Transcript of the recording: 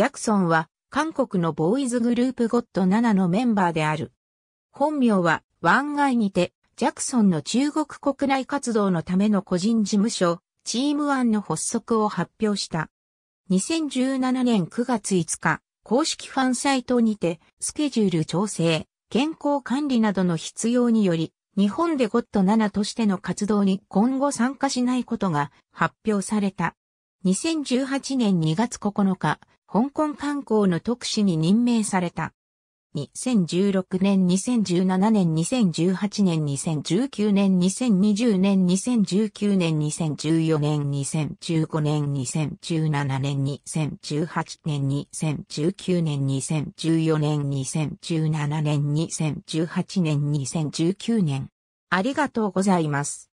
ジャクソンは、韓国のボーイズグループゴッド7のメンバーである。本名は、湾外にて、ジャクソンの中国国内活動のための個人事務所、チームワンの発足を発表した。2017年9月5日、公式ファンサイトにて、スケジュール調整、健康管理などの必要により、日本でゴッド7としての活動に今後参加しないことが発表された。2018年2月9日、香港観光の特使に任命された。2016年、2017年、2018年、2019年、2020年、2019年、2014年、2015年、2017年、2018年、2019年、2014年、2017年、2018年、2019年。ありがとうございます。